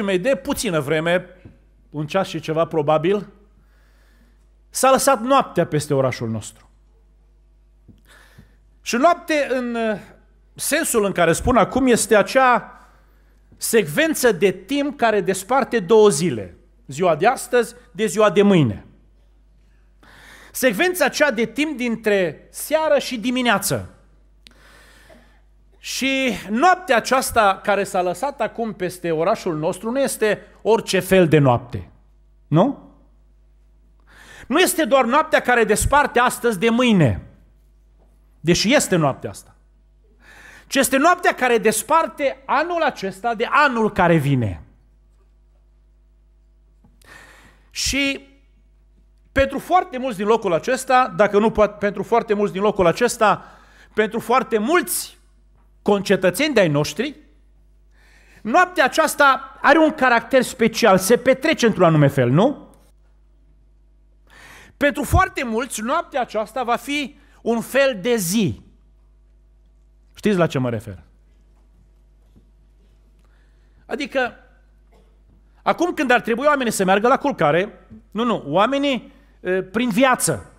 colegii mei de puțină vreme, un ceas și ceva probabil, s-a lăsat noaptea peste orașul nostru. Și noapte în uh, sensul în care spun acum este acea secvență de timp care desparte două zile. Ziua de astăzi de ziua de mâine. Secvența aceea de timp dintre seară și dimineață. Și noaptea aceasta care s-a lăsat acum peste orașul nostru nu este orice fel de noapte. Nu? Nu este doar noaptea care desparte astăzi de mâine. Deși este noaptea asta. Ci este noaptea care desparte anul acesta de anul care vine. Și pentru foarte mulți din locul acesta, dacă nu pentru foarte mulți din locul acesta, pentru foarte mulți concetățeni de-ai noștri, noaptea aceasta are un caracter special, se petrece într-un anume fel, nu? Pentru foarte mulți, noaptea aceasta va fi un fel de zi. Știți la ce mă refer? Adică, acum când ar trebui oamenii să meargă la culcare, nu, nu, oamenii eh, prin viață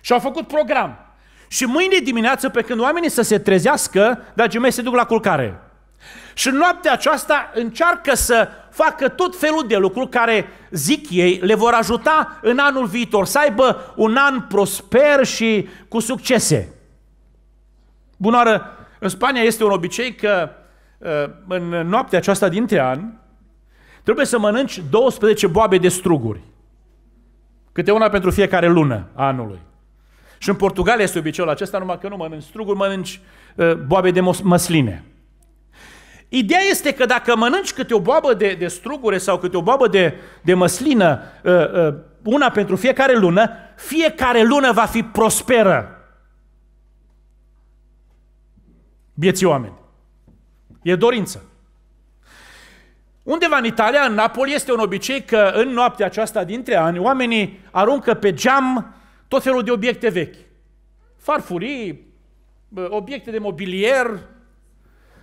și-au făcut program. Și mâine dimineață, pe când oamenii să se trezească, dragii mei, se duc la culcare. Și în noaptea aceasta încearcă să facă tot felul de lucruri care, zic ei, le vor ajuta în anul viitor să aibă un an prosper și cu succese. Bunoară, în Spania este un obicei că ă, în noaptea aceasta dintre an trebuie să mănânci 12 boabe de struguri. Câte una pentru fiecare lună a anului. Și în Portugalia este obiceiul acesta, numai că nu mănânci struguri, mănânci uh, boabe de măsline. Ideea este că dacă mănânci câte o boabă de, de strugure sau câte o boabă de, de măslină, uh, uh, una pentru fiecare lună, fiecare lună va fi prosperă. Vieții oameni. E dorință. Undeva în Italia, în Napoli, este un obicei că în noaptea aceasta dintre ani, oamenii aruncă pe geam tot felul de obiecte vechi. Farfurii, obiecte de mobilier.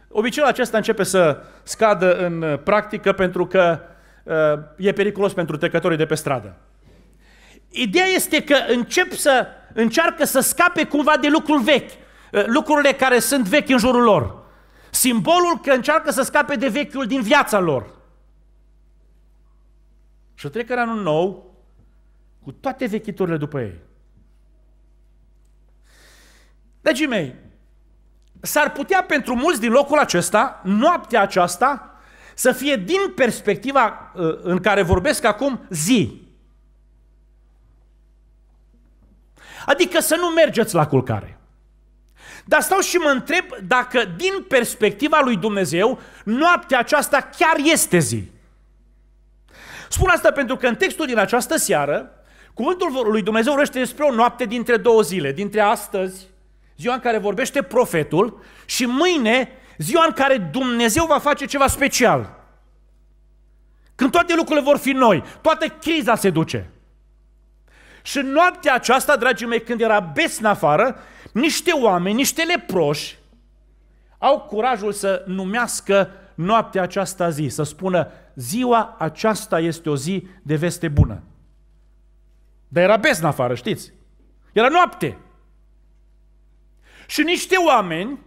Obiceiul acesta începe să scadă în practică pentru că ă, e periculos pentru trecătorii de pe stradă. Ideea este că încep să încearcă să scape cumva de lucruri vechi, ă, lucrurile care sunt vechi în jurul lor. Simbolul că încearcă să scape de vechiul din viața lor. Și trec în anul nou cu toate vechiturile după ei. Dragii mei, s-ar putea pentru mulți din locul acesta, noaptea aceasta, să fie din perspectiva uh, în care vorbesc acum zi. Adică să nu mergeți la culcare. Dar stau și mă întreb dacă din perspectiva lui Dumnezeu, noaptea aceasta chiar este zi. Spun asta pentru că în textul din această seară, cuvântul lui Dumnezeu vorbește despre o noapte dintre două zile, dintre astăzi ziua în care vorbește profetul și mâine ziua în care Dumnezeu va face ceva special. Când toate lucrurile vor fi noi, toată criza se duce. Și noaptea aceasta, dragii mei, când era besn afară, niște oameni, niște leproși, au curajul să numească noaptea aceasta zi, să spună ziua aceasta este o zi de veste bună. Dar era besn afară, știți? Era noapte și niște oameni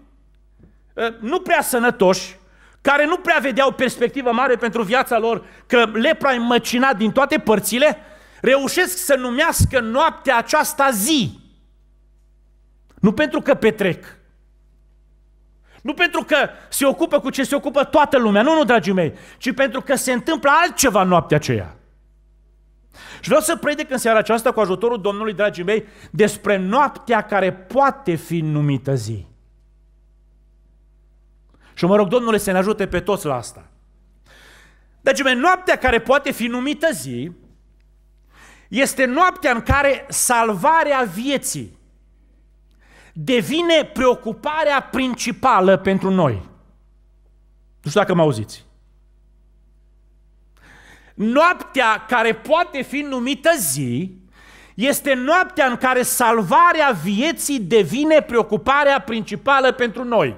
ă, nu prea sănătoși, care nu prea vedeau perspectivă mare pentru viața lor, că lepra e măcinat din toate părțile, reușesc să numească noaptea aceasta zi. Nu pentru că petrec, nu pentru că se ocupă cu ce se ocupă toată lumea, nu, nu, dragii mei, ci pentru că se întâmplă altceva noaptea aceea. Și vreau să predic în seara aceasta cu ajutorul Domnului, dragii mei, despre noaptea care poate fi numită zi. Și mă rog, Domnule, să ne ajute pe toți la asta. Deci, noaptea care poate fi numită zi este noaptea în care salvarea vieții devine preocuparea principală pentru noi. Nu știu dacă mă auziți. Noaptea care poate fi numită zi este noaptea în care salvarea vieții devine preocuparea principală pentru noi.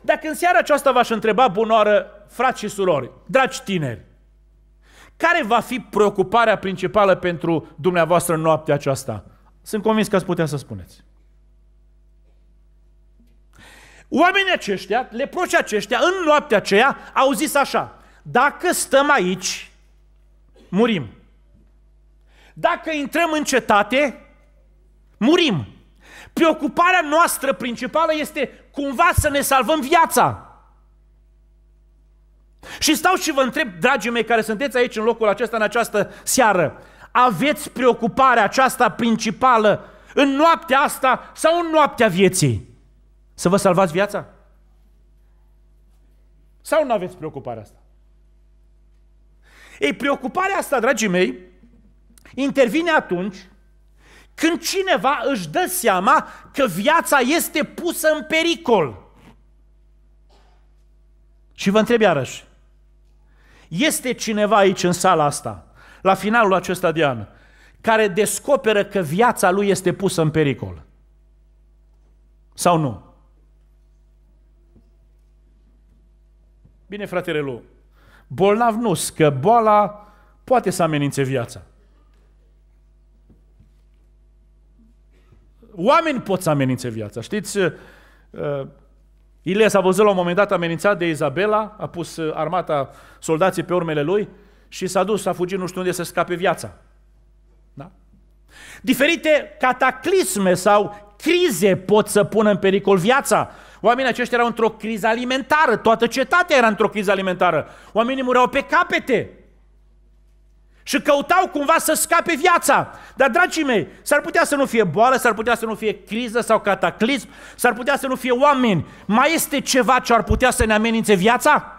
Dacă în seara aceasta v-aș întreba, bunoară, frați și surori, dragi tineri, care va fi preocuparea principală pentru dumneavoastră în noaptea aceasta? Sunt convins că ați putea să spuneți. Oamenii aceștia, leproșii aceștia, în noaptea aceea, au zis așa, dacă stăm aici, murim. Dacă intrăm în cetate, murim. Preocuparea noastră principală este cumva să ne salvăm viața. Și stau și vă întreb, dragii mei, care sunteți aici în locul acesta, în această seară, aveți preocuparea aceasta principală în noaptea asta sau în noaptea vieții? Să vă salvați viața? Sau nu aveți preocuparea asta? Ei, preocuparea asta, dragii mei, intervine atunci când cineva își dă seama că viața este pusă în pericol. Și vă întreb iarăși, este cineva aici în sala asta, la finalul acesta de an, care descoperă că viața lui este pusă în pericol? Sau nu? Bine, fratele lui, Bolnav nu, că boala poate să amenințe viața. Oameni pot să amenințe viața. Știți, uh, Ilie s-a văzut la un moment dat amenințat de Izabela, a pus uh, armata, soldații pe urmele lui și s-a dus, s-a fugit nu știu unde să scape viața. Da? Diferite cataclisme sau crize pot să pună în pericol viața. Oamenii aceștia erau într-o criză alimentară, toată cetatea era într-o criză alimentară. Oamenii mureau pe capete și căutau cumva să scape viața. Dar, dragii mei, s-ar putea să nu fie boală, s-ar putea să nu fie criză sau cataclism, s-ar putea să nu fie oameni. Mai este ceva ce ar putea să ne amenințe viața?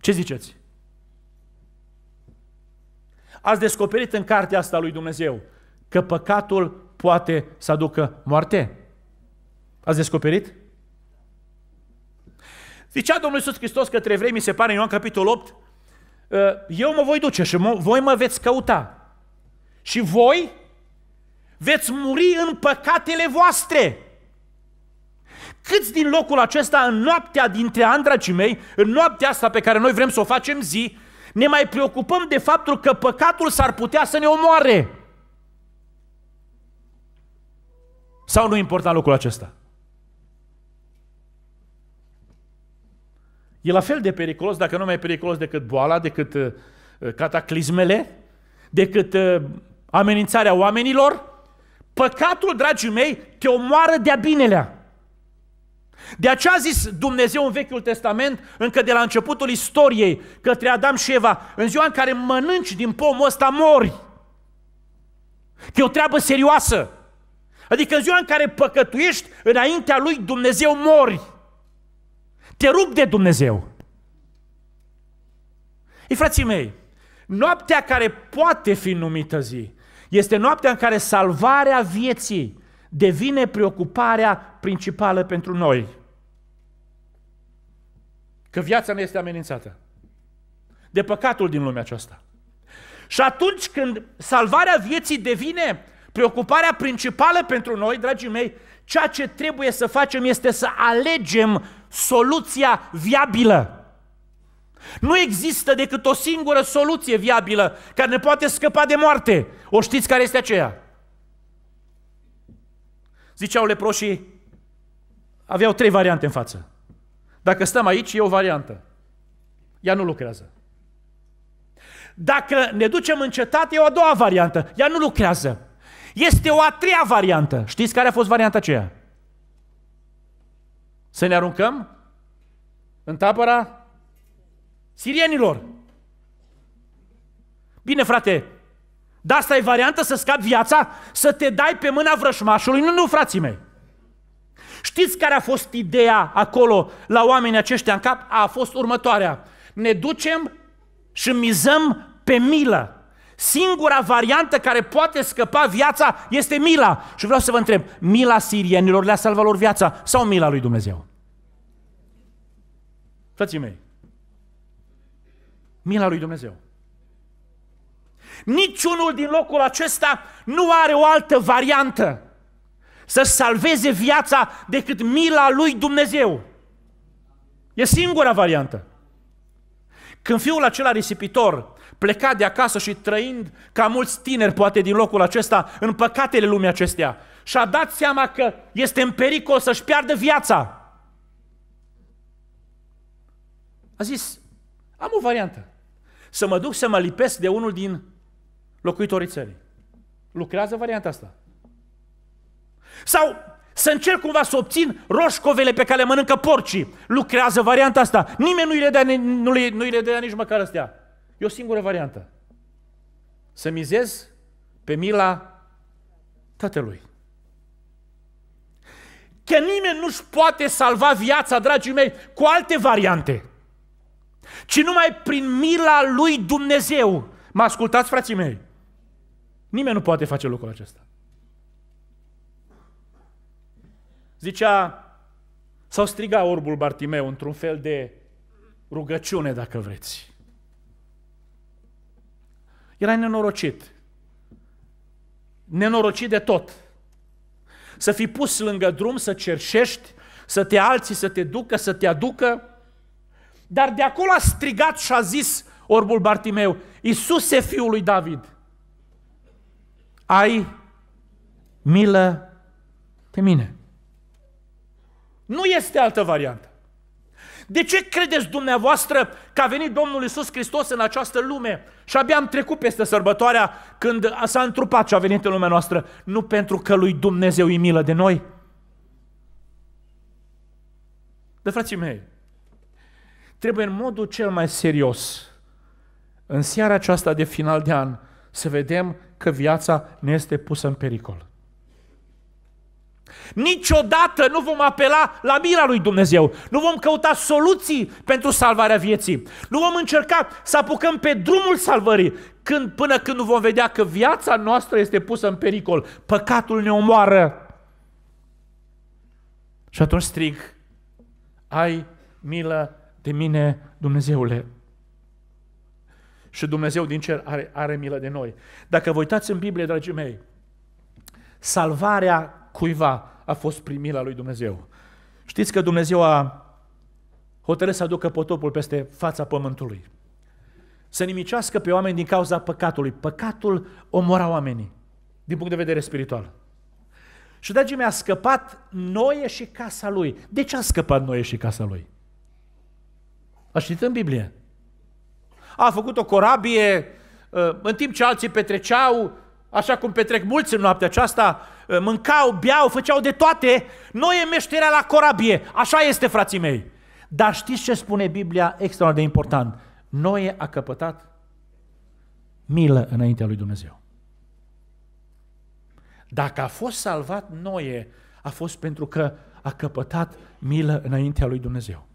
Ce ziceți? Ați descoperit în cartea asta lui Dumnezeu că păcatul poate să aducă moarte. Ați descoperit? Zicea Domnul Iisus Hristos către evrei, mi se pare, în Ioan capitolul 8, ă, eu mă voi duce și mă, voi mă veți căuta. Și voi veți muri în păcatele voastre. Câți din locul acesta, în noaptea dintre ani, dragii mei, în noaptea asta pe care noi vrem să o facem zi, ne mai preocupăm de faptul că păcatul s-ar putea să ne omoare? Sau nu e important locul acesta? E la fel de periculos, dacă nu mai periculos decât boala, decât uh, cataclismele, decât uh, amenințarea oamenilor. Păcatul, dragii mei, te omoară de-a binelea. De aceea a zis Dumnezeu în Vechiul Testament, încă de la începutul istoriei, către Adam și Eva, în ziua în care mănânci din pomul ăsta, mori. e o treabă serioasă. Adică în ziua în care păcătuiești, înaintea lui Dumnezeu mori. Te rup de Dumnezeu. Ei, frații mei, noaptea care poate fi numită zi este noaptea în care salvarea vieții devine preocuparea principală pentru noi. Că viața ne este amenințată de păcatul din lumea aceasta. Și atunci când salvarea vieții devine preocuparea principală pentru noi, dragii mei, ceea ce trebuie să facem este să alegem soluția viabilă. Nu există decât o singură soluție viabilă care ne poate scăpa de moarte. O știți care este aceea? Ziceau leproșii, aveau trei variante în față. Dacă stăm aici, e o variantă. Ea nu lucrează. Dacă ne ducem în cetate, e o a doua variantă. Ea nu lucrează. Este o a treia variantă. Știți care a fost varianta aceea? Să ne aruncăm în tabăra sirienilor. Bine, frate, dar asta e varianta să scapi viața? Să te dai pe mâna vrășmașului? Nu, nu, frații mei. Știți care a fost ideea acolo la oamenii aceștia în cap? A fost următoarea. Ne ducem și mizăm pe milă. Singura variantă care poate scăpa viața este mila. Și vreau să vă întreb, mila sirienilor le-a salvat lor viața sau mila lui Dumnezeu? Frații mei, mila lui Dumnezeu. Niciunul din locul acesta nu are o altă variantă să salveze viața decât mila lui Dumnezeu. E singura variantă. Când fiul acela risipitor plecat de acasă și trăind ca mulți tineri poate din locul acesta în păcatele lumii acestea și-a dat seama că este în pericol să-și piardă viața. A zis, am o variantă. Să mă duc să mă lipesc de unul din locuitorii țării. Lucrează varianta asta. Sau să încerc cumva să obțin roșcovele pe care le mănâncă porcii. Lucrează varianta asta. Nimeni nu-i le dea, nu-i, nu le dea nici măcar astea. E o singură variantă. Să mizez pe mila Tatălui. Că nimeni nu-și poate salva viața, dragii mei, cu alte variante, ci numai prin mila lui Dumnezeu. Mă ascultați, frații mei? Nimeni nu poate face lucrul acesta. Zicea, sau striga orbul Bartimeu într-un fel de rugăciune, dacă vreți. Era nenorocit. Nenorocit de tot. Să fi pus lângă drum, să cerșești, să te alții, să te ducă, să te aducă. Dar de acolo a strigat și a zis orbul Bartimeu, Iisuse, fiul lui David, ai milă pe mine. Nu este altă variantă. De ce credeți dumneavoastră că a venit Domnul Isus Hristos în această lume și abia am trecut peste sărbătoarea când s-a întrupat ce a venit în lumea noastră? Nu pentru că lui Dumnezeu e milă de noi. De frații mei, trebuie în modul cel mai serios, în seara aceasta de final de an, să vedem că viața ne este pusă în pericol. Niciodată nu vom apela la mila lui Dumnezeu. Nu vom căuta soluții pentru salvarea vieții. Nu vom încerca să apucăm pe drumul salvării când, până când nu vom vedea că viața noastră este pusă în pericol. Păcatul ne omoară. Și atunci strig, ai milă de mine, Dumnezeule. Și Dumnezeu din cer are, are milă de noi. Dacă vă uitați în Biblie, dragii mei, salvarea cuiva a fost primirea lui Dumnezeu. Știți că Dumnezeu a hotărât să aducă potopul peste fața pământului. Să nimicească pe oameni din cauza păcatului. Păcatul omora oamenii, din punct de vedere spiritual. Și, dragii mei, a scăpat Noe și casa lui. De ce a scăpat Noe și casa lui? A citit în Biblie. A făcut o corabie, uh, în timp ce alții petreceau, așa cum petrec mulți în noaptea aceasta, Eh, mâncau, beau, făceau de toate. Noi e meșterea la corabie. Așa este, frații mei. Dar știți ce spune Biblia extraordinar de important? Noe a căpătat milă înaintea lui Dumnezeu. Dacă a fost salvat Noe, a fost pentru că a căpătat milă înaintea lui Dumnezeu.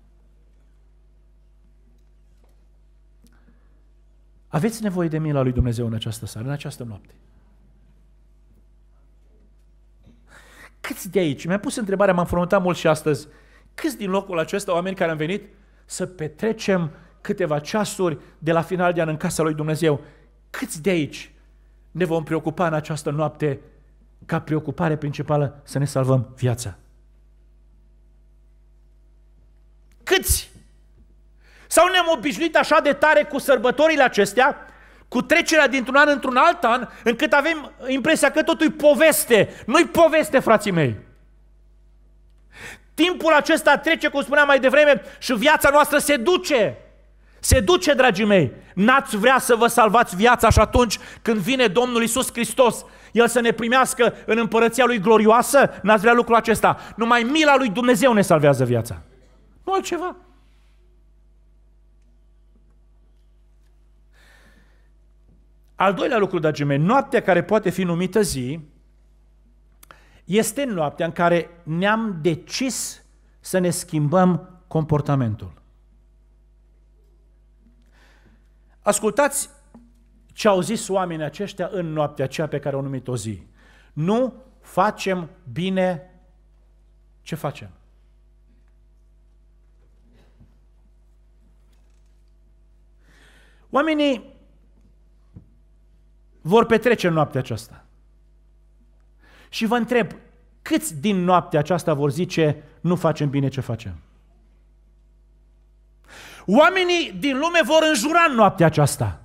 Aveți nevoie de mila lui Dumnezeu în această seară, în această noapte. Câți de aici? Mi-am pus întrebarea, m-am frământat mult și astăzi. Câți din locul acesta, oameni care am venit să petrecem câteva ceasuri de la final de an în casa lui Dumnezeu, câți de aici ne vom preocupa în această noapte ca preocupare principală să ne salvăm viața? Câți? Sau ne-am obișnuit așa de tare cu sărbătorile acestea cu trecerea dintr-un an într-un alt an, încât avem impresia că totul e poveste. Nu-i poveste, frații mei. Timpul acesta trece, cum spuneam mai devreme, și viața noastră se duce. Se duce, dragii mei. N-ați vrea să vă salvați viața și atunci când vine Domnul Isus Hristos, El să ne primească în împărăția Lui glorioasă? N-ați vrea lucrul acesta. Numai mila Lui Dumnezeu ne salvează viața. Nu altceva. Al doilea lucru, dragii mei, noaptea care poate fi numită zi, este noaptea în care ne-am decis să ne schimbăm comportamentul. Ascultați ce au zis oamenii aceștia în noaptea aceea pe care au numit o zi. Nu facem bine ce facem. Oamenii vor petrece în noaptea aceasta. Și vă întreb, câți din noaptea aceasta vor zice, nu facem bine ce facem? Oamenii din lume vor înjura în noaptea aceasta.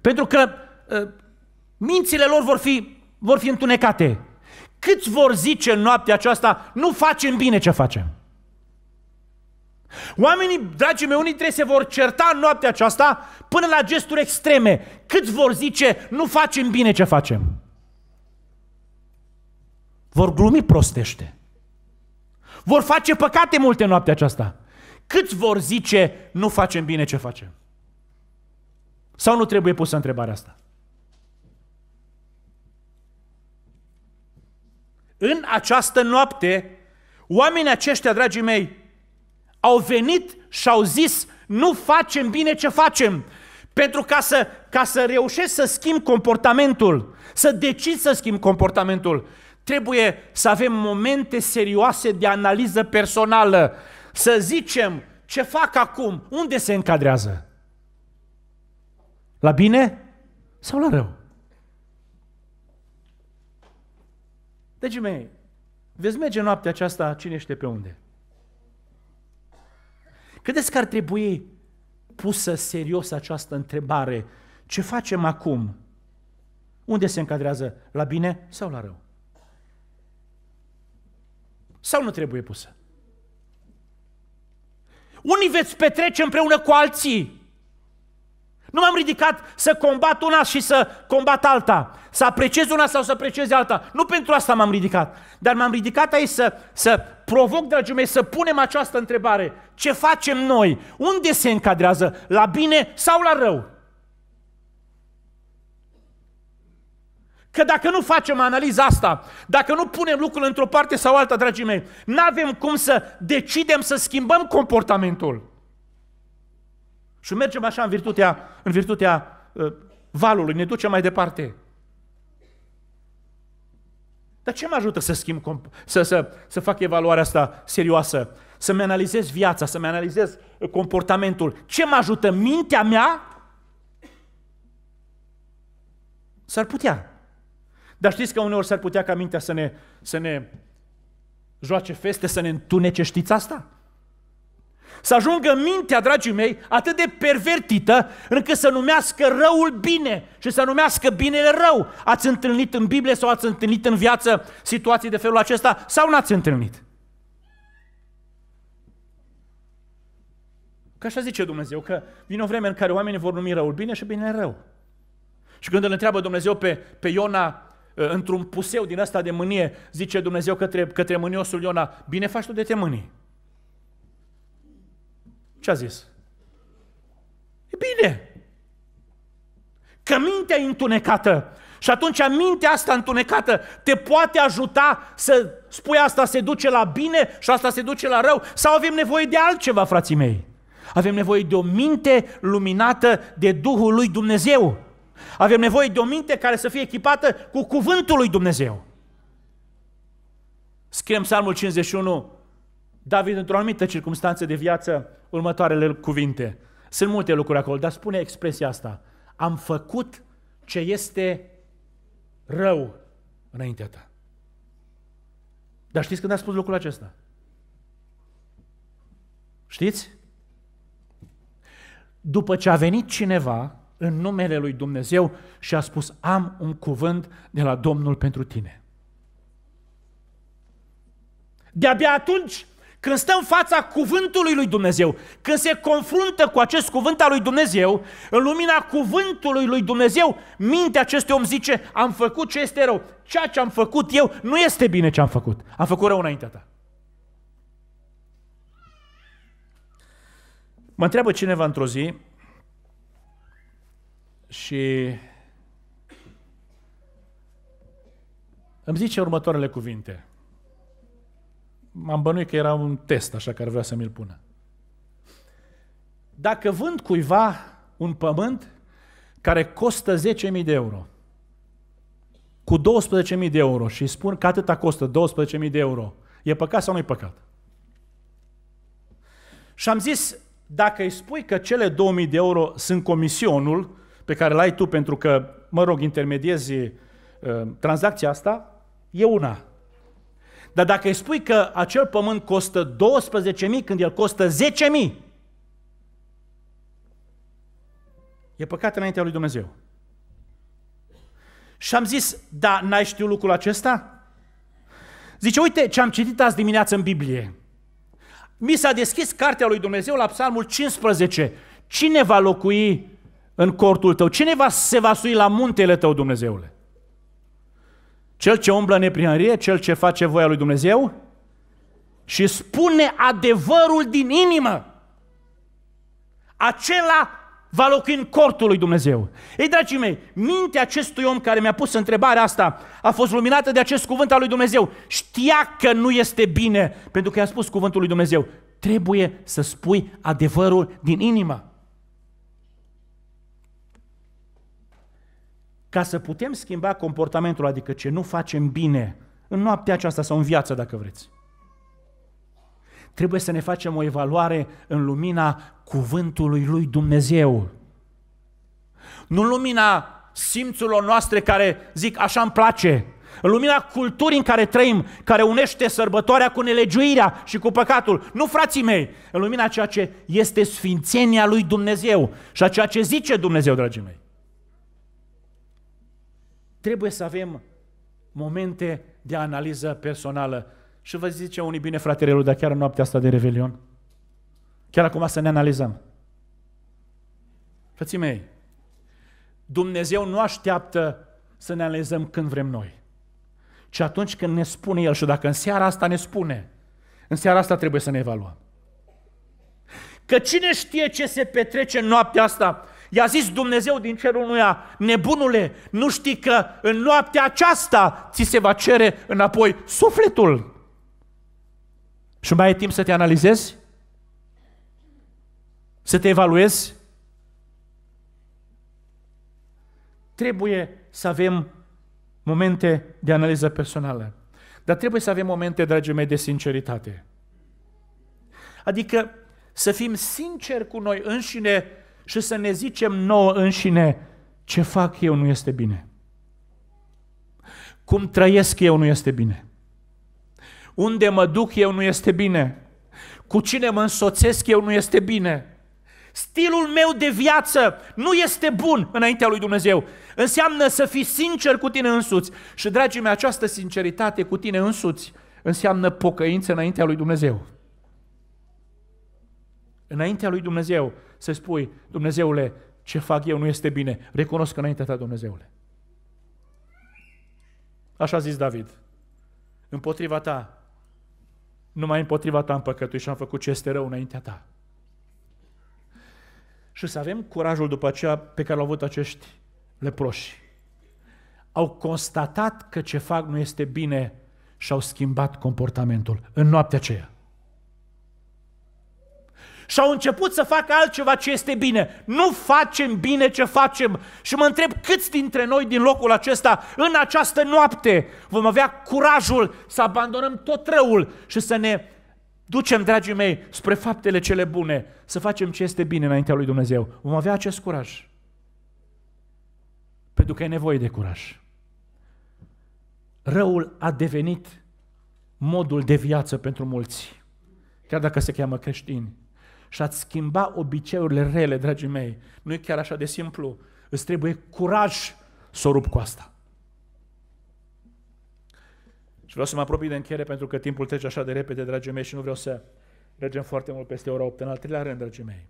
Pentru că uh, mințile lor vor fi, vor fi întunecate. Câți vor zice în noaptea aceasta, nu facem bine ce facem? Oamenii, dragii mei, unii trebuie se vor certa în noaptea aceasta până la gesturi extreme. Cât vor zice, nu facem bine ce facem. Vor glumi prostește. Vor face păcate multe noaptea aceasta. Cât vor zice, nu facem bine ce facem. Sau nu trebuie pusă întrebarea asta? În această noapte, oamenii aceștia, dragii mei, au venit și au zis, nu facem bine ce facem. Pentru ca să, ca să reușești să schimbi comportamentul, să decizi să schimbi comportamentul, trebuie să avem momente serioase de analiză personală. Să zicem ce fac acum, unde se încadrează? La bine sau la rău? Deci mei, veți merge noaptea aceasta cine știe pe unde. Credeți că ar trebui pusă serios această întrebare? Ce facem acum? Unde se încadrează? La bine sau la rău? Sau nu trebuie pusă? Unii veți petrece împreună cu alții. Nu m-am ridicat să combat una și să combat alta, să apreciez una sau să apreciez alta. Nu pentru asta m-am ridicat, dar m-am ridicat aici să, să provoc, dragii mei, să punem această întrebare. Ce facem noi? Unde se încadrează? La bine sau la rău? Că dacă nu facem analiza asta, dacă nu punem lucrul într-o parte sau alta, dragii mei, nu avem cum să decidem să schimbăm comportamentul. Și mergem așa în virtutea, în virtutea uh, valului, ne ducem mai departe. Dar ce mă ajută să schimb, să, să, să fac evaluarea asta serioasă? Să-mi analizez viața, să-mi analizez uh, comportamentul. Ce mă ajută? Mintea mea? S-ar putea. Dar știți că uneori s-ar putea ca mintea să ne, să ne joace feste, să ne întunece, știți asta? să ajungă mintea, dragii mei, atât de pervertită, încât să numească răul bine și să numească binele rău. Ați întâlnit în Biblie sau ați întâlnit în viață situații de felul acesta sau n-ați întâlnit? Că așa zice Dumnezeu, că vine o vreme în care oamenii vor numi răul bine și binele rău. Și când îl întreabă Dumnezeu pe, pe Iona ă, într-un puseu din asta de mânie, zice Dumnezeu către, către mâniosul Iona, bine faci tu de te mânii. Ce a zis? E bine. Că mintea e întunecată. Și atunci mintea asta întunecată te poate ajuta să spui asta se duce la bine și asta se duce la rău? Sau avem nevoie de altceva, frații mei? Avem nevoie de o minte luminată de Duhul lui Dumnezeu. Avem nevoie de o minte care să fie echipată cu cuvântul lui Dumnezeu. Scriem psalmul 51, David, într-o anumită circunstanță de viață, următoarele cuvinte. Sunt multe lucruri acolo, dar spune expresia asta. Am făcut ce este rău înaintea ta. Dar știți când a spus lucrul acesta? Știți? După ce a venit cineva în numele lui Dumnezeu și a spus, am un cuvânt de la Domnul pentru tine. De-abia atunci când stă în fața cuvântului lui Dumnezeu, când se confruntă cu acest cuvânt al lui Dumnezeu, în lumina cuvântului lui Dumnezeu, mintea acestui om zice, am făcut ce este rău. Ceea ce am făcut eu nu este bine ce am făcut. Am făcut rău înaintea ta. Mă întreabă cineva într-o zi și îmi zice următoarele cuvinte am bănuit că era un test așa care vrea să mi-l pună. Dacă vând cuiva un pământ care costă 10.000 de euro, cu 12.000 de euro și spun că atâta costă 12.000 de euro, e păcat sau nu e păcat? Și am zis, dacă îi spui că cele 2000 de euro sunt comisionul pe care l-ai tu pentru că, mă rog, intermediezi uh, tranzacția asta, e una. Dar dacă îi spui că acel pământ costă 12.000 când el costă 10.000, e păcat înaintea lui Dumnezeu. Și am zis, da, n-ai știut lucrul acesta? Zice, uite ce am citit azi dimineață în Biblie. Mi s-a deschis cartea lui Dumnezeu la psalmul 15. Cine va locui în cortul tău? Cine va, se va sui la muntele tău, Dumnezeule? Cel ce umblă în neprihănire, cel ce face voia lui Dumnezeu și spune adevărul din inimă. Acela va locui în cortul lui Dumnezeu. Ei, dragii mei, mintea acestui om care mi-a pus întrebarea asta a fost luminată de acest cuvânt al lui Dumnezeu. Știa că nu este bine, pentru că i-a spus cuvântul lui Dumnezeu. Trebuie să spui adevărul din inimă. Ca să putem schimba comportamentul, adică ce nu facem bine în noaptea aceasta sau în viață, dacă vreți. Trebuie să ne facem o evaluare în lumina cuvântului lui Dumnezeu. Nu în lumina simțurilor noastre care zic așa îmi place, în lumina culturii în care trăim, care unește sărbătoarea cu nelegiuirea și cu păcatul. Nu, frații mei, în lumina ceea ce este sfințenia lui Dumnezeu și a ceea ce zice Dumnezeu, dragii mei trebuie să avem momente de analiză personală. Și vă zice unii bine, fratele, dar chiar în noaptea asta de Revelion, chiar acum să ne analizăm. Frății mei, Dumnezeu nu așteaptă să ne analizăm când vrem noi, ci atunci când ne spune El. Și dacă în seara asta ne spune, în seara asta trebuie să ne evaluăm. Că cine știe ce se petrece în noaptea asta? I-a zis Dumnezeu din cerul unuia, nebunule, nu știi că în noaptea aceasta ți se va cere înapoi sufletul. Și mai e timp să te analizezi? Să te evaluezi? Trebuie să avem momente de analiză personală. Dar trebuie să avem momente, dragii mei, de sinceritate. Adică să fim sinceri cu noi înșine și să ne zicem nouă înșine ce fac eu nu este bine. Cum trăiesc eu nu este bine. Unde mă duc eu nu este bine. Cu cine mă însoțesc eu nu este bine. Stilul meu de viață nu este bun înaintea lui Dumnezeu. Înseamnă să fii sincer cu tine însuți. Și, dragii mei, această sinceritate cu tine însuți înseamnă pocăință înaintea lui Dumnezeu. Înaintea lui Dumnezeu să spui, Dumnezeule, ce fac eu nu este bine. Recunosc înaintea ta, Dumnezeule. Așa a zis David. Împotriva ta, numai împotriva ta am păcătuit și am făcut ce este rău înaintea ta. Și să avem curajul după aceea pe care l-au avut acești leproși. Au constatat că ce fac nu este bine și au schimbat comportamentul în noaptea aceea și au început să facă altceva ce este bine. Nu facem bine ce facem. Și mă întreb câți dintre noi din locul acesta, în această noapte, vom avea curajul să abandonăm tot răul și să ne ducem, dragii mei, spre faptele cele bune, să facem ce este bine înaintea lui Dumnezeu. Vom avea acest curaj. Pentru că e nevoie de curaj. Răul a devenit modul de viață pentru mulți, chiar dacă se cheamă creștini și a-ți schimba obiceiurile rele, dragii mei. Nu e chiar așa de simplu. Îți trebuie curaj să o rup cu asta. Și vreau să mă apropii de încheiere pentru că timpul trece așa de repede, dragii mei, și nu vreau să mergem foarte mult peste ora 8. În al treilea rând, dragii mei,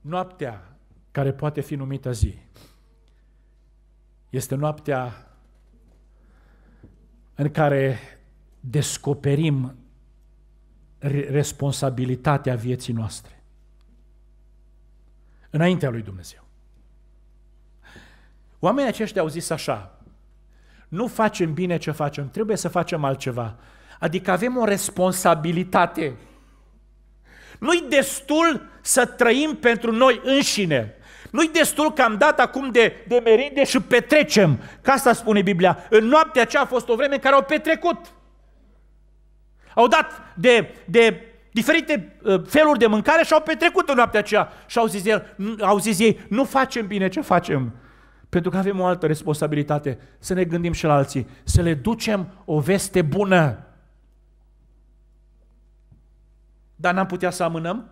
noaptea care poate fi numită zi este noaptea în care descoperim responsabilitatea vieții noastre. Înaintea lui Dumnezeu. Oamenii aceștia au zis așa, nu facem bine ce facem, trebuie să facem altceva. Adică avem o responsabilitate. Nu-i destul să trăim pentru noi înșine. Nu-i destul că am dat acum de, de merinde și petrecem. Ca asta spune Biblia. În noaptea aceea a fost o vreme în care au petrecut. Au dat de, de diferite uh, feluri de mâncare și au petrecut în noaptea aceea. Și au zis, el, au zis ei, nu facem bine ce facem. Pentru că avem o altă responsabilitate, să ne gândim și la alții, să le ducem o veste bună. Dar n-am putea să amânăm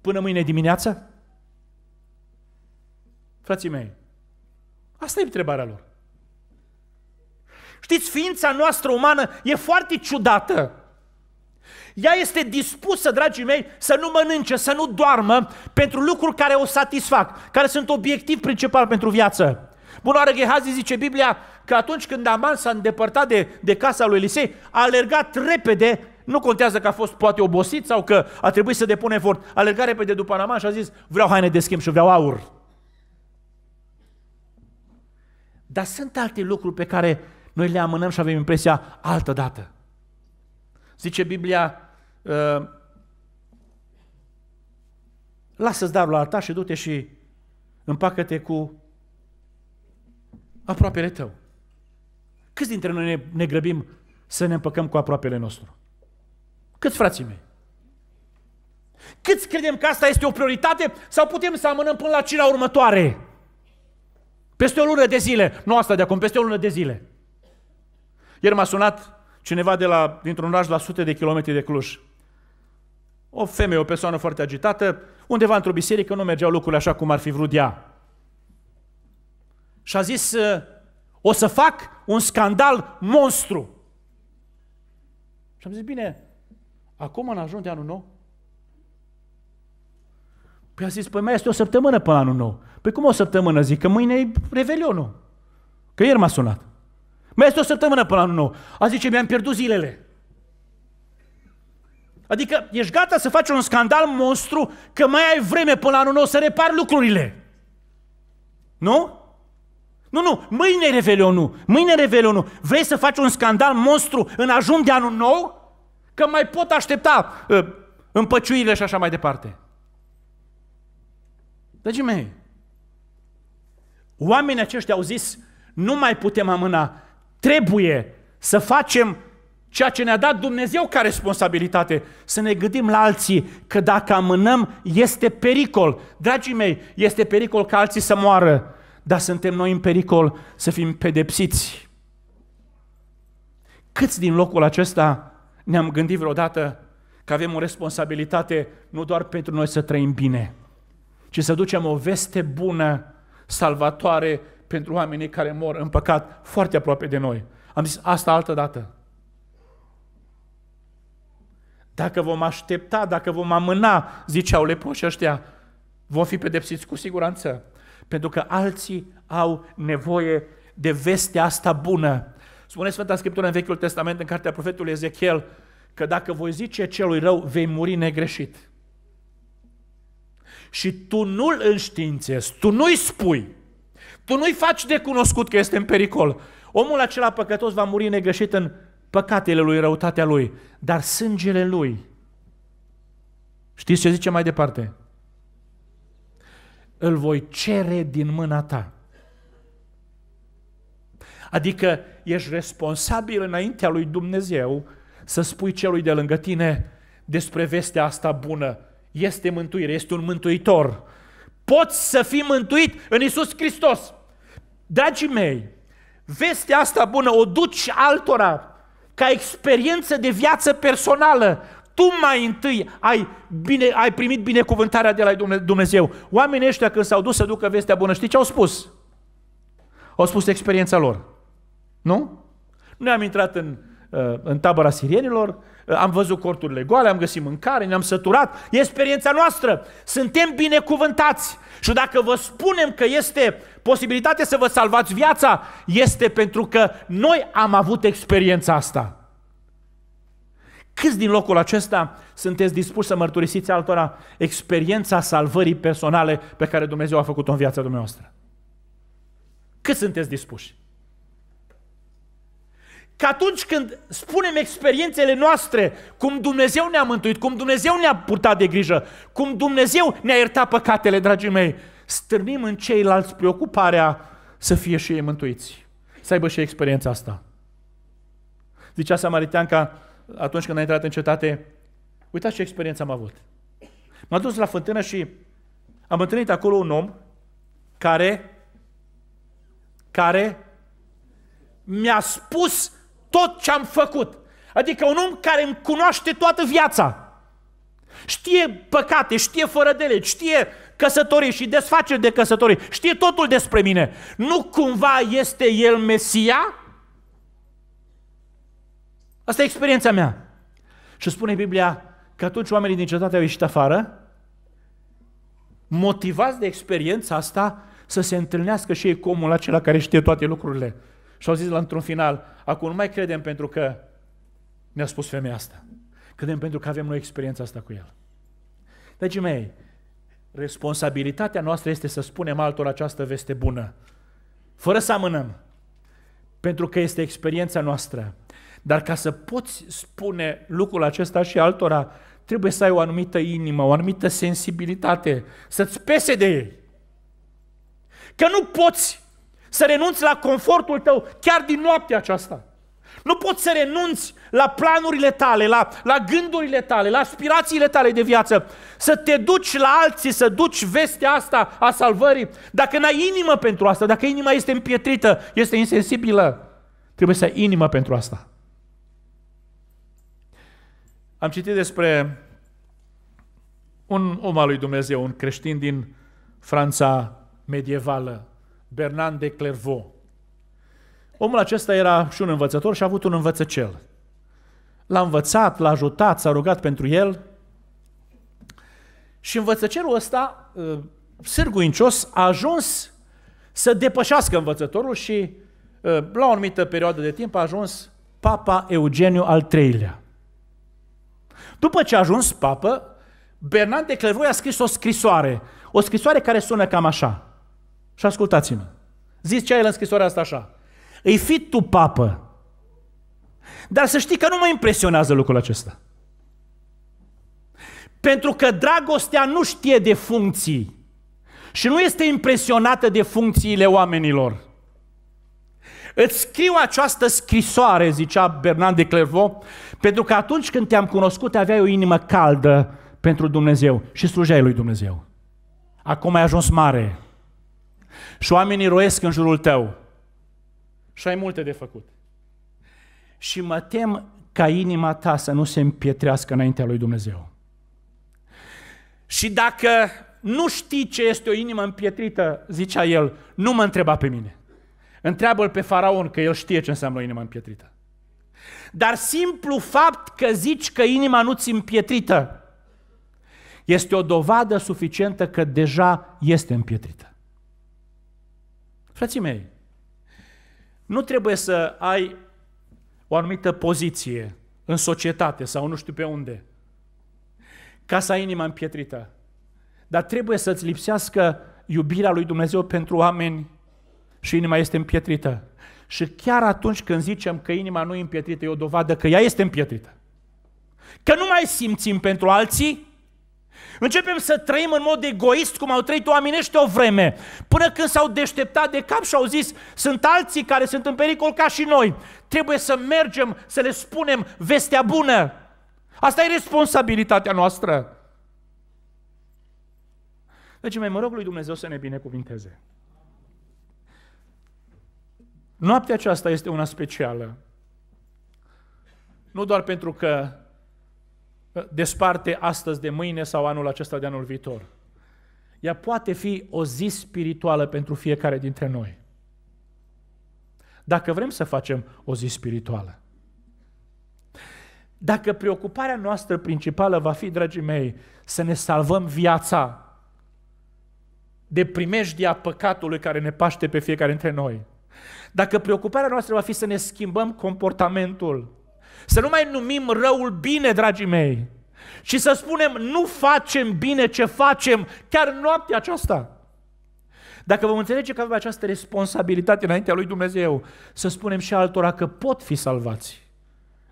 până mâine dimineață? Frații mei, asta e întrebarea lor. Știți, ființa noastră umană e foarte ciudată. Ea este dispusă, dragii mei, să nu mănânce, să nu doarmă pentru lucruri care o satisfac, care sunt obiectiv principal pentru viață. Bună, oare Gehazi zice Biblia că atunci când Aman s-a îndepărtat de, de casa lui Elisei, a alergat repede, nu contează că a fost poate obosit sau că a trebuit să depune efort, a alergat repede după Aman și a zis, vreau haine de schimb și vreau aur. Dar sunt alte lucruri pe care noi le amânăm și avem impresia altă dată. Zice Biblia, uh, lasă-ți darul la și du-te și împacă-te cu aproapele tău. Câți dintre noi ne, ne grăbim să ne împăcăm cu aproapele nostru? Câți frații mei? Câți credem că asta este o prioritate sau putem să amânăm până la cina următoare? Peste o lună de zile, nu asta de acum, peste o lună de zile. Ieri m-a sunat cineva de la, dintr-un oraș la sute de kilometri de Cluj. O femeie, o persoană foarte agitată, undeva într-o biserică nu mergeau lucrurile așa cum ar fi vrut ea. Și a zis, ă, o să fac un scandal monstru. Și am zis, bine, acum în ajuns de anul nou? Păi a zis, păi mai este o săptămână până anul nou. Păi cum o săptămână? Zic, că mâine e Revelionul. Că ieri m-a sunat. Mai este o săptămână până la anul nou. A zice, mi-am pierdut zilele. Adică ești gata să faci un scandal monstru că mai ai vreme până la anul nou să repar lucrurile. Nu? Nu, nu, mâine Revelionul, mâine Revelionul. Vrei să faci un scandal monstru în ajun de anul nou? Că mai pot aștepta uh, ă, împăciuirile și așa mai departe. Dragii mei, oamenii aceștia au zis, nu mai putem amâna, Trebuie să facem ceea ce ne-a dat Dumnezeu ca responsabilitate, să ne gândim la alții că dacă amânăm este pericol. Dragii mei, este pericol ca alții să moară, dar suntem noi în pericol să fim pedepsiți. Câți din locul acesta ne-am gândit vreodată că avem o responsabilitate nu doar pentru noi să trăim bine, ci să ducem o veste bună, salvatoare pentru oamenii care mor în păcat foarte aproape de noi. Am zis asta altă dată. Dacă vom aștepta, dacă vom amâna, ziceau leproșii ăștia, vom fi pedepsiți cu siguranță. Pentru că alții au nevoie de vestea asta bună. Spune Sfânta Scriptură în Vechiul Testament, în cartea profetului Ezechiel, că dacă voi zice celui rău, vei muri negreșit. Și tu nu-l înștiințezi, tu nu-i spui, tu nu-i faci de cunoscut că este în pericol. Omul acela păcătos va muri negreșit în păcatele lui, răutatea lui, dar sângele lui. Știți ce zice mai departe? Îl voi cere din mâna ta. Adică ești responsabil înaintea lui Dumnezeu să spui celui de lângă tine despre vestea asta bună. Este mântuire, este un mântuitor poți să fii mântuit în Isus Hristos. Dragii mei, vestea asta bună o duci altora ca experiență de viață personală. Tu mai întâi ai, bine, ai primit binecuvântarea de la Dumnezeu. Oamenii ăștia când s-au dus să ducă vestea bună, știi ce au spus? Au spus experiența lor. Nu? Noi am intrat în, uh, în tabăra sirienilor, Eh, am văzut corturile goale, am găsit mâncare, ne-am săturat. E experiența noastră. Suntem binecuvântați. Și dacă vă spunem că este posibilitatea să vă salvați viața, este pentru că noi am avut experiența asta. Câți din locul acesta sunteți dispuși să mărturisiți altora experiența salvării personale pe care Dumnezeu a făcut-o în viața dumneavoastră? Cât sunteți dispuși? Că atunci când spunem experiențele noastre, cum Dumnezeu ne-a mântuit, cum Dumnezeu ne-a purtat de grijă, cum Dumnezeu ne-a iertat păcatele, dragii mei, stârnim în ceilalți preocuparea să fie și ei mântuiți, să aibă și experiența asta. Zicea că atunci când a intrat în cetate, uitați ce experiență am avut. M-am dus la fântână și am întâlnit acolo un om care, care mi-a spus tot ce am făcut. Adică un om care îmi cunoaște toată viața. Știe păcate, știe fără de legi, știe căsătorii și desfaceri de căsătorii, știe totul despre mine. Nu cumva este el Mesia? Asta e experiența mea. Și spune Biblia că atunci oamenii din cetate au ieșit afară, motivați de experiența asta, să se întâlnească și ei cu omul acela care știe toate lucrurile și au zis la într-un final, acum nu mai credem pentru că ne-a spus femeia asta. Credem pentru că avem noi experiența asta cu el. Deci, mei, responsabilitatea noastră este să spunem altora această veste bună. Fără să amânăm. Pentru că este experiența noastră. Dar ca să poți spune lucrul acesta și altora, trebuie să ai o anumită inimă, o anumită sensibilitate, să-ți pese de ei. Că nu poți să renunți la confortul tău chiar din noaptea aceasta. Nu poți să renunți la planurile tale, la, la gândurile tale, la aspirațiile tale de viață. Să te duci la alții, să duci vestea asta a salvării. Dacă n-ai inimă pentru asta, dacă inima este împietrită, este insensibilă, trebuie să ai inimă pentru asta. Am citit despre un om al lui Dumnezeu, un creștin din Franța medievală, Bernard de Clairvaux. Omul acesta era și un învățător și a avut un învățăcel. L-a învățat, l-a ajutat, s-a rugat pentru el. Și învățăcelul ăsta, ă, sârguincios, a ajuns să depășească învățătorul și ă, la o anumită perioadă de timp a ajuns Papa Eugeniu al III-lea. După ce a ajuns papă, Bernard de Clairvaux a scris o scrisoare, o scrisoare care sună cam așa. Și ascultați-mă. Zici ce ai la scrisoarea asta așa. Îi fi tu papă. Dar să știi că nu mă impresionează lucrul acesta. Pentru că dragostea nu știe de funcții și nu este impresionată de funcțiile oamenilor. Îți scriu această scrisoare, zicea Bernard de Clairvaux, pentru că atunci când te-am cunoscut aveai o inimă caldă pentru Dumnezeu și slujeai lui Dumnezeu. Acum ai ajuns mare și oamenii roiesc în jurul tău și ai multe de făcut. Și mă tem ca inima ta să nu se împietrească înaintea lui Dumnezeu. Și dacă nu știi ce este o inimă împietrită, zicea el, nu mă întreba pe mine. Întreabă-l pe faraon că el știe ce înseamnă o inimă împietrită. Dar simplu fapt că zici că inima nu ți împietrită este o dovadă suficientă că deja este împietrită. Frații mei, nu trebuie să ai o anumită poziție în societate sau nu știu pe unde, ca să ai inima împietrită. Dar trebuie să-ți lipsească iubirea lui Dumnezeu pentru oameni și inima este împietrită. Și chiar atunci când zicem că inima nu e împietrită, e o dovadă că ea este împietrită. Că nu mai simțim pentru alții, Începem să trăim în mod egoist cum au trăit oamenii o vreme, până când s-au deșteptat de cap și au zis sunt alții care sunt în pericol ca și noi. Trebuie să mergem să le spunem vestea bună. Asta e responsabilitatea noastră. Deci mai mă rog lui Dumnezeu să ne binecuvinteze. Noaptea aceasta este una specială. Nu doar pentru că desparte astăzi de mâine sau anul acesta de anul viitor. Ea poate fi o zi spirituală pentru fiecare dintre noi. Dacă vrem să facem o zi spirituală. Dacă preocuparea noastră principală va fi, dragii mei, să ne salvăm viața de primejdia păcatului care ne paște pe fiecare dintre noi, dacă preocuparea noastră va fi să ne schimbăm comportamentul, să nu mai numim răul bine, dragii mei. Și să spunem, nu facem bine ce facem, chiar noaptea aceasta. Dacă vom înțelege că avem această responsabilitate înaintea lui Dumnezeu, să spunem și altora că pot fi salvați.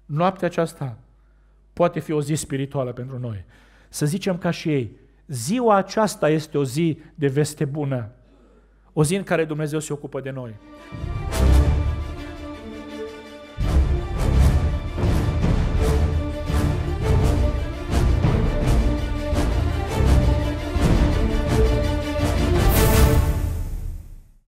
Noaptea aceasta poate fi o zi spirituală pentru noi. Să zicem ca și ei, ziua aceasta este o zi de veste bună. O zi în care Dumnezeu se ocupă de noi.